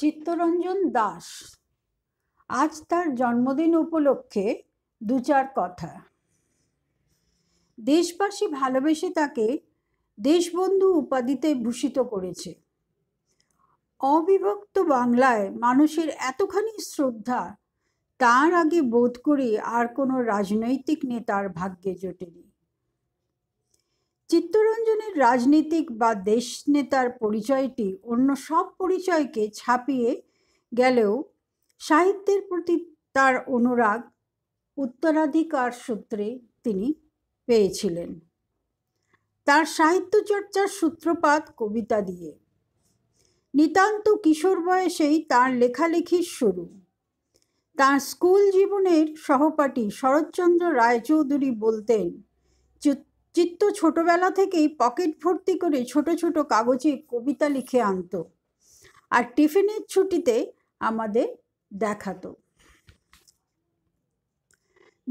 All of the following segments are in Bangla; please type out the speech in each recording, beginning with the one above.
চিত্তরঞ্জন দাস আজ তার জন্মদিন উপলক্ষে দু চার কথা দেশবাসী ভালোবেসে তাকে দেশবন্ধু উপাধিতে ভূষিত করেছে অবিভক্ত বাংলায় মানুষের এতখানি শ্রদ্ধা তার আগে বোধ করি আর কোনো রাজনৈতিক নেতার ভাগ্যে জটেনি চিত্তরঞ্জনের রাজনীতিক বা দেশনেতার পরিচয়টি অন্য সব পরিচয়কে ছাপিয়ে গেলেও সাহিত্যের প্রতি তার অনুরাগ উত্তরাধিকার সূত্রে তিনি পেয়েছিলেন তার সাহিত্য চর্চার সূত্রপাত কবিতা দিয়ে নিতান্ত কিশোর বয়সেই তার লেখালেখির শুরু তার স্কুল জীবনের সহপাঠী শরৎচন্দ্র রায়চৌধুরী বলতেন চিত্ত ছোটবেলা থেকেই পকেট ভর্তি করে ছোট ছোট কাগজে কবিতা লিখে আনত আর টিফিনের ছুটিতে আমাদের দেখাতো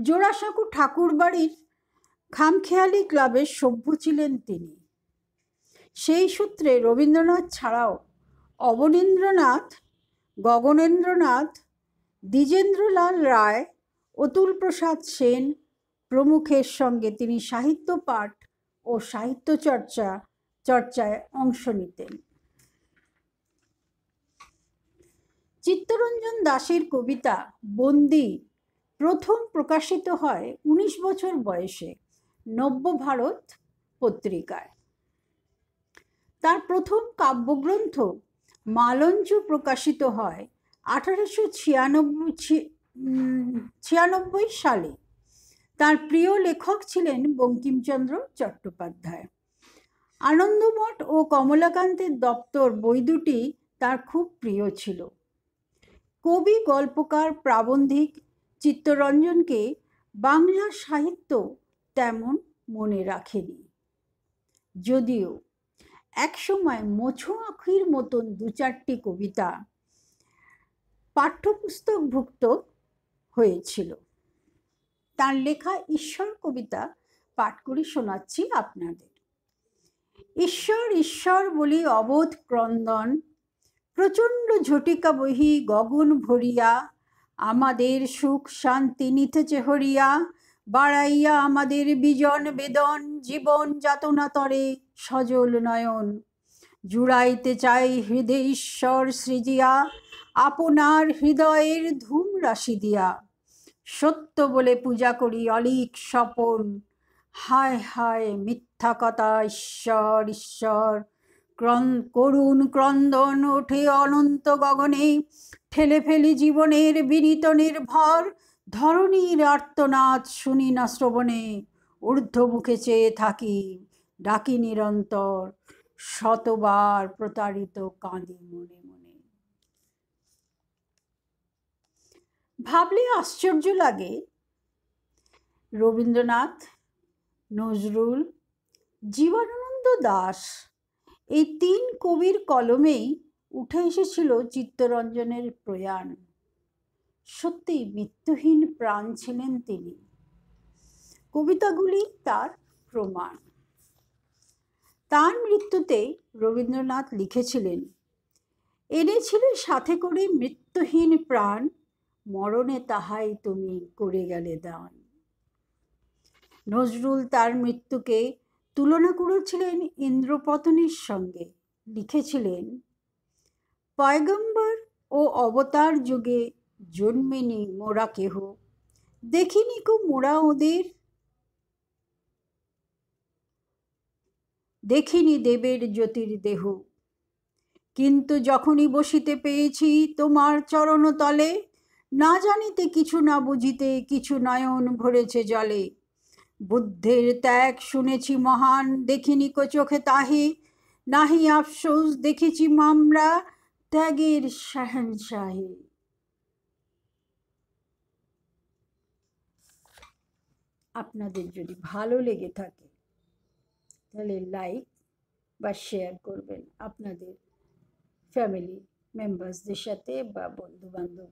জোড়াসাঁকু ঠাকুর বাড়ির খামখেয়ালি ক্লাবের সভ্য ছিলেন তিনি সেই সূত্রে রবীন্দ্রনাথ ছাড়াও অবনীন্দ্রনাথ গগনেন্দ্রনাথ দ্বিজেন্দ্রলাল রায় অতুল প্রসাদ সেন প্রমুখের সঙ্গে তিনি সাহিত্য পাঠ ও সাহিত্য চর্চা চর্চায় অংশ নিতেন চিত্তরঞ্জন দাসের কবিতা বন্দি প্রথম প্রকাশিত হয় ১৯ বছর বয়সে নব্য ভারত পত্রিকায় তার প্রথম কাব্যগ্রন্থ মালঞ্চ প্রকাশিত হয় আঠারোশো ছিয়ানব্বই ছিয়ানব্বই সালে তার প্রিয় লেখক ছিলেন বঙ্কিমচন্দ্র চট্টোপাধ্যায় আনন্দমঠ ও কমলাকান্তের দপ্তর বই দুটি তার খুব প্রিয় ছিল কবি গল্পকার প্রাবন্ধিক চিত্তরঞ্জনকে বাংলা সাহিত্য তেমন মনে রাখেনি যদিও একসময় মোছো আখির মতন দু চারটি কবিতা পাঠ্যপুস্তকভুক্ত হয়েছিল তার লেখা ঈশ্বর কবিতা পাঠ করে শোনাচ্ছি আপনাদের ঈশ্বর ঈশ্বর বলি অবোধ ক্রন্দন প্রচণ্ড ঝটিকা বহি গগন ভরিয়া আমাদের সুখ শান্তি নিতেছে হরিয়া বাড়াইয়া আমাদের বিজন বেদন জীবন যাতনা তরে সজল নয়ন জুড়াইতে চাই হৃদয় ঈশ্বর সৃজিয়া আপনার হৃদয়ের ধূম রাশি দিয়া সত্য বলে পূজা করি অলিক স্বপন হায় হায় মিথ্যা কথা ঈশ্বর ঈশ্বর ক্রন করুণ ক্রন্দন ওঠে অনন্ত গগনে ঠেলে ফেলি জীবনের বিনীত নির্ভর ধরণীর আর্তনাদ শুনি না শ্রবণে ঊর্ধ্ব মুখে চেয়ে থাকি ডাকি নিরন্তর শতবার প্রতারিত কাঁদি মনে ভাবলে আশ্চর্য লাগে রবীন্দ্রনাথ নজরুল জীবনানন্দ দাস এই তিন কবির কলমেই উঠে এসেছিল চিত্তরঞ্জনের প্রয়াণ সত্যি মৃত্যুহীন প্রাণ ছিলেন তিনি কবিতাগুলি তার প্রমাণ তার মৃত্যুতে রবীন্দ্রনাথ লিখেছিলেন এনেছিল সাথে করে মৃত্যুহীন প্রাণ মরণে তাহাই তুমি করে গেলে দান নজরুল তার মৃত্যুকে তুলনা করেছিলেন ইন্দ্রপতনের সঙ্গে লিখেছিলেন পয়গম্বর ও অবতার যুগে জন্মেনি মোরা কেহ দেখিনি কো মোরা ওদের দেখিনি দেবের জ্যোতির দেহ কিন্তু যখনই বসিতে পেয়েছি তোমার চরণতলে না জানিতে কিছু না বুঝিতে কিছু নয়ন ভরেছে জলে বুদ্ধের ত্যাগ শুনেছি মহান দেখিনি কো চোখে তাহি নাহি আফসোস দেখেছি মামরা ত্যাগের শাহেনশাহী আপনাদের যদি ভালো লেগে থাকে তাহলে লাইক বা শেয়ার করবেন আপনাদের ফ্যামিলি মেম্বার্সদের সাথে বা বন্ধু বান্ধব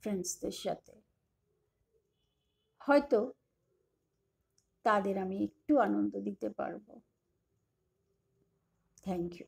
ফ্রেন্ডসদের সাথে হয়তো তাদের আমি একটু আনন্দ দিতে পারবো থ্যাংক ইউ